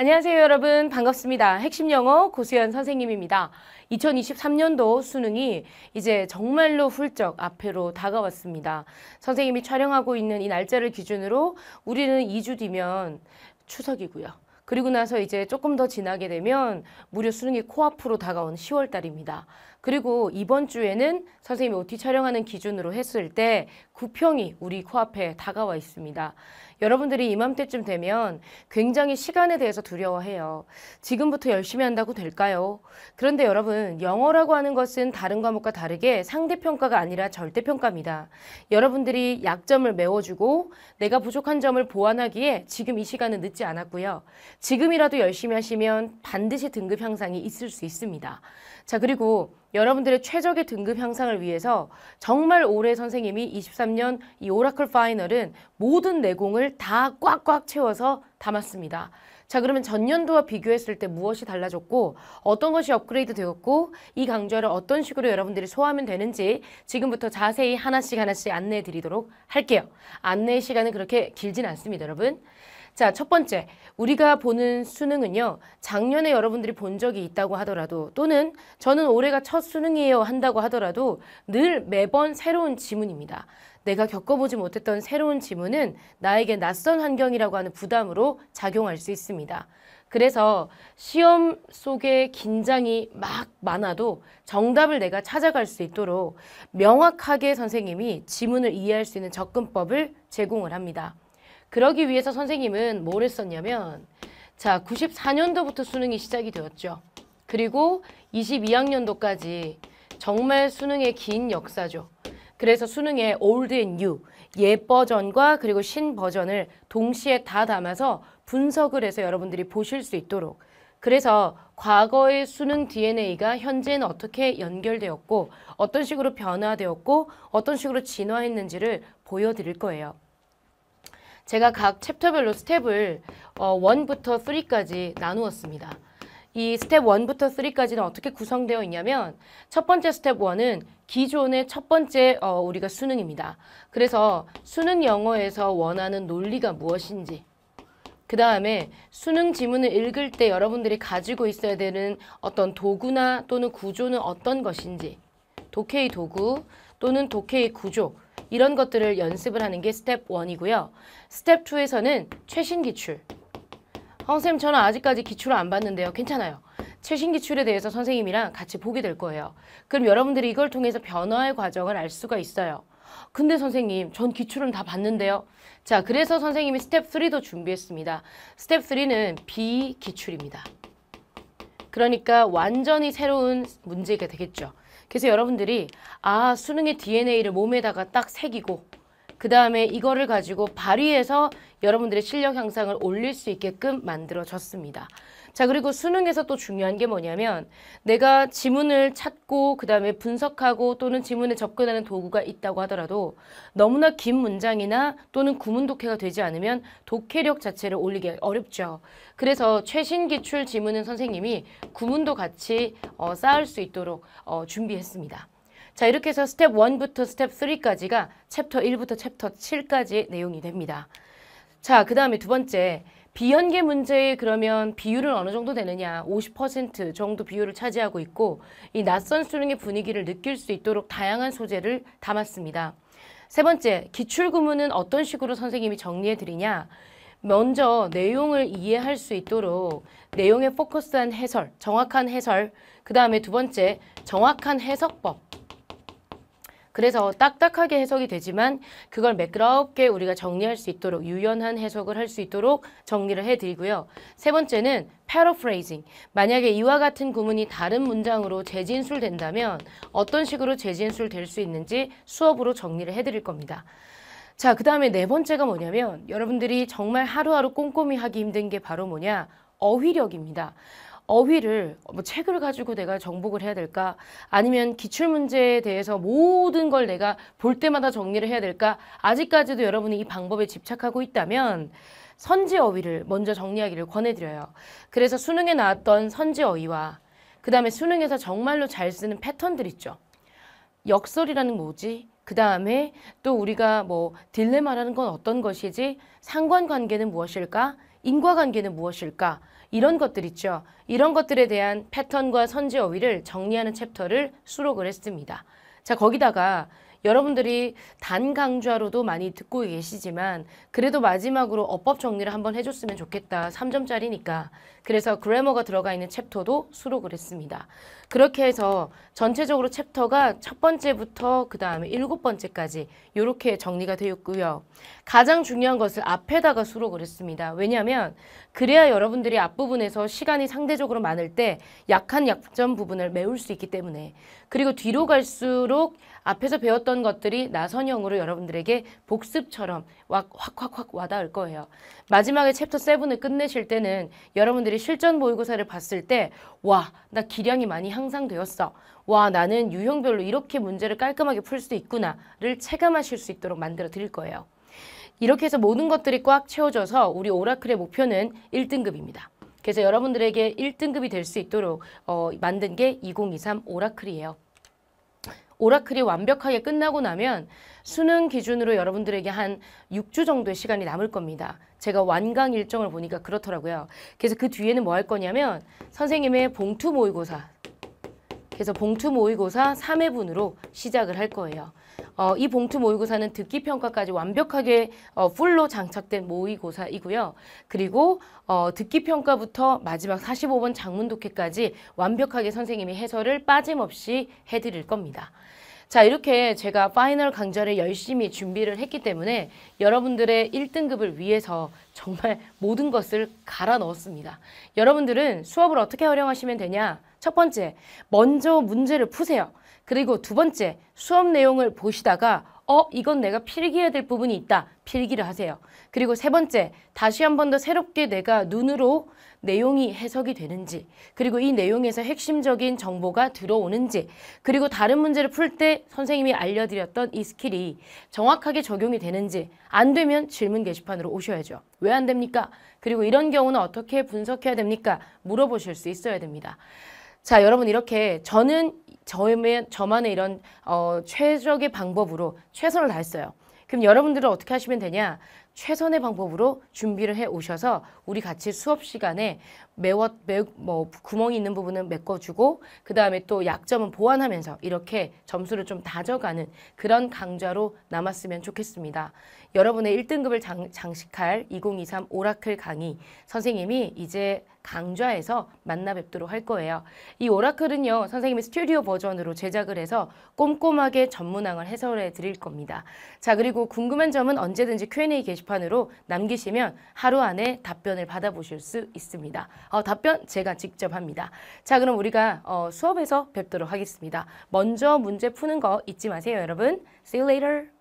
안녕하세요 여러분 반갑습니다. 핵심 영어 고수연 선생님입니다. 2023년도 수능이 이제 정말로 훌쩍 앞으로 다가왔습니다. 선생님이 촬영하고 있는 이 날짜를 기준으로 우리는 2주 뒤면 추석이고요. 그리고 나서 이제 조금 더 지나게 되면 무료 수능이 코앞으로 다가온 10월 달입니다. 그리고 이번 주에는 선생님이 OT 촬영하는 기준으로 했을 때 구평이 우리 코앞에 다가와 있습니다. 여러분들이 이맘때쯤 되면 굉장히 시간에 대해서 두려워해요. 지금부터 열심히 한다고 될까요? 그런데 여러분, 영어라고 하는 것은 다른 과목과 다르게 상대평가가 아니라 절대평가입니다. 여러분들이 약점을 메워주고 내가 부족한 점을 보완하기에 지금 이 시간은 늦지 않았고요. 지금이라도 열심히 하시면 반드시 등급 향상이 있을 수 있습니다. 자 그리고 여러분들의 최적의 등급 향상을 위해서 정말 올해 선생님이 23년 이 오라클 파이널은 모든 내공을 다 꽉꽉 채워서 담았습니다. 자 그러면 전년도와 비교했을 때 무엇이 달라졌고 어떤 것이 업그레이드 되었고 이 강좌를 어떤 식으로 여러분들이 소화하면 되는지 지금부터 자세히 하나씩 하나씩 안내해 드리도록 할게요. 안내 시간은 그렇게 길진 않습니다 여러분. 자, 첫 번째. 우리가 보는 수능은요. 작년에 여러분들이 본 적이 있다고 하더라도 또는 저는 올해가 첫 수능이에요 한다고 하더라도 늘 매번 새로운 지문입니다. 내가 겪어보지 못했던 새로운 지문은 나에게 낯선 환경이라고 하는 부담으로 작용할 수 있습니다. 그래서 시험 속에 긴장이 막 많아도 정답을 내가 찾아갈 수 있도록 명확하게 선생님이 지문을 이해할 수 있는 접근법을 제공을 합니다. 그러기 위해서 선생님은 뭘 했었냐면 자 94년도부터 수능이 시작이 되었죠. 그리고 22학년도까지 정말 수능의 긴 역사죠. 그래서 수능의 old and new, 옛 버전과 그리고 신 버전을 동시에 다 담아서 분석을 해서 여러분들이 보실 수 있도록 그래서 과거의 수능 DNA가 현재는 어떻게 연결되었고 어떤 식으로 변화되었고 어떤 식으로 진화했는지를 보여드릴 거예요. 제가 각 챕터별로 스텝을 어, 1부터 3까지 나누었습니다. 이 스텝 1부터 3까지는 어떻게 구성되어 있냐면 첫 번째 스텝 1은 기존의 첫 번째 어, 우리가 수능입니다. 그래서 수능 영어에서 원하는 논리가 무엇인지 그 다음에 수능 지문을 읽을 때 여러분들이 가지고 있어야 되는 어떤 도구나 또는 구조는 어떤 것인지 독해의 도구 또는 독해의 구조 이런 것들을 연습을 하는 게 스텝 1이고요. 스텝 2에서는 최신 기출. 어, 선생님 저는 아직까지 기출을 안 봤는데요. 괜찮아요. 최신 기출에 대해서 선생님이랑 같이 보게 될 거예요. 그럼 여러분들이 이걸 통해서 변화의 과정을 알 수가 있어요. 근데 선생님 전 기출은 다 봤는데요. 자 그래서 선생님이 스텝 3도 준비했습니다. 스텝 3는 비기출입니다. 그러니까 완전히 새로운 문제가 되겠죠. 그래서 여러분들이 아 수능의 DNA를 몸에다가 딱 새기고 그 다음에 이거를 가지고 발휘해서 여러분들의 실력 향상을 올릴 수 있게끔 만들어졌습니다. 자, 그리고 수능에서 또 중요한 게 뭐냐면 내가 지문을 찾고 그다음에 분석하고 또는 지문에 접근하는 도구가 있다고 하더라도 너무나 긴 문장이나 또는 구문 독해가 되지 않으면 독해력 자체를 올리기 어렵죠. 그래서 최신 기출 지문은 선생님이 구문도 같이 어, 쌓을 수 있도록 어, 준비했습니다. 자 이렇게 해서 스텝 1부터 스텝 3까지가 챕터 1부터 챕터 7까지 내용이 됩니다. 자그 다음에 두 번째 비연계 문제에 그러면 비율은 어느 정도 되느냐 50% 정도 비율을 차지하고 있고 이 낯선 수능의 분위기를 느낄 수 있도록 다양한 소재를 담았습니다. 세 번째, 기출구문은 어떤 식으로 선생님이 정리해드리냐 먼저 내용을 이해할 수 있도록 내용에 포커스한 해설, 정확한 해설 그 다음에 두 번째, 정확한 해석법 그래서 딱딱하게 해석이 되지만 그걸 매끄럽게 우리가 정리할 수 있도록 유연한 해석을 할 수 있도록 정리를 해드리고요. 세 번째는 paraphrasing. 만약에 이와 같은 구문이 다른 문장으로 재진술된다면 어떤 식으로 재진술될 수 있는지 수업으로 정리를 해드릴 겁니다. 자, 그 다음에 네 번째가 뭐냐면 여러분들이 정말 하루하루 꼼꼼히 하기 힘든 게 바로 뭐냐? 어휘력입니다. 어휘를 뭐 책을 가지고 내가 정복을 해야 될까 아니면 기출 문제에 대해서 모든 걸 내가 볼 때마다 정리를 해야 될까 아직까지도 여러분이 이 방법에 집착하고 있다면 선지 어휘를 먼저 정리하기를 권해드려요. 그래서 수능에 나왔던 선지 어휘와 그 다음에 수능에서 정말로 잘 쓰는 패턴들 있죠. 역설이라는 뭐지? 그 다음에 또 우리가 뭐 딜레마라는 건 어떤 것이지? 상관관계는 무엇일까? 인과관계는 무엇일까? 이런 것들 있죠. 이런 것들에 대한 패턴과 선지 어휘를 정리하는 챕터를 수록을 했습니다. 자, 거기다가 여러분들이 단 강좌로도 많이 듣고 계시지만 그래도 마지막으로 어법 정리를 한번 해줬으면 좋겠다. 3점짜리니까. 그래서 그래머가 들어가 있는 챕터도 수록을 했습니다. 그렇게 해서 전체적으로 챕터가 첫 번째부터 그 다음에 일곱 번째까지 이렇게 정리가 되었고요. 가장 중요한 것을 앞에다가 수록을 했습니다. 왜냐하면 그래야 여러분들이 앞부분에서 시간이 상대적으로 많을 때 약한 약점 부분을 메울 수 있기 때문에 그리고 뒤로 갈수록 앞에서 배웠던 배웠던 것들이 나선형으로 여러분들에게 복습처럼 확확확 와닿을 거예요. 마지막에 챕터 7을 끝내실 때는 여러분들이 실전 모의고사를 봤을 때 와, 나 기량이 많이 향상되었어. 와, 나는 유형별로 이렇게 문제를 깔끔하게 풀 수 있구나를 체감하실 수 있도록 만들어 드릴 거예요. 이렇게 해서 모든 것들이 꽉 채워져서 우리 오라클의 목표는 1등급입니다. 그래서 여러분들에게 1등급이 될 수 있도록 어, 만든 게 2023 오라클이에요. 오라클이 완벽하게 끝나고 나면 수능 기준으로 여러분들에게 한 6주 정도의 시간이 남을 겁니다. 제가 완강 일정을 보니까 그렇더라고요. 그래서 그 뒤에는 뭐 할 거냐면 선생님의 봉투 모의고사 그래서 봉투 모의고사 3회분으로 시작을 할 거예요. 어, 이 봉투 모의고사는 듣기 평가까지 완벽하게 어, 풀로 장착된 모의고사이고요. 그리고 어, 듣기 평가부터 마지막 45번 장문 독해까지 완벽하게 선생님이 해설을 빠짐없이 해드릴 겁니다. 자 이렇게 제가 파이널 강좌를 열심히 준비를 했기 때문에 여러분들의 1등급을 위해서 정말 모든 것을 갈아 넣었습니다. 여러분들은 수업을 어떻게 활용하시면 되냐? 첫 번째, 먼저 문제를 푸세요. 그리고 두 번째, 수업 내용을 보시다가 어, 이건 내가 필기해야 될 부분이 있다. 필기를 하세요. 그리고 세 번째, 다시 한 번 더 새롭게 내가 눈으로 내용이 해석이 되는지, 그리고 이 내용에서 핵심적인 정보가 들어오는지, 그리고 다른 문제를 풀 때 선생님이 알려드렸던 이 스킬이 정확하게 적용이 되는지, 안 되면 질문 게시판으로 오셔야죠. 왜 안 됩니까? 그리고 이런 경우는 어떻게 분석해야 됩니까? 물어보실 수 있어야 됩니다. 자, 여러분 이렇게 저는 저의, 저만의 이런 어, 최적의 방법으로 최선을 다했어요. 그럼 여러분들은 어떻게 하시면 되냐? 최선의 방법으로 준비를 해 오셔서 우리 같이 수업 시간에 메워 매, 뭐 구멍이 있는 부분은 메꿔주고 그 다음에 또 약점은 보완하면서 이렇게 점수를 좀 다져가는 그런 강좌로 남았으면 좋겠습니다. 여러분의 1등급을 장, 식할2023 오라클 강의 선생님이 이제 강좌에서 만나 뵙도록 할 거예요. 이 오라클은요. 선생님이 스튜디오 버전으로 제작을 해서 꼼꼼하게 전문항을 해설해 드릴 겁니다. 자 그리고 궁금한 점은 언제든지 Q&A 게시판으로 남기시면 하루 안에 답변을 받아보실 수 있습니다. 어, 답변 제가 직접 합니다. 자 그럼 우리가 어, 수업에서 뵙도록 하겠습니다. 먼저 문제 푸는 거 잊지 마세요 여러분. See you later.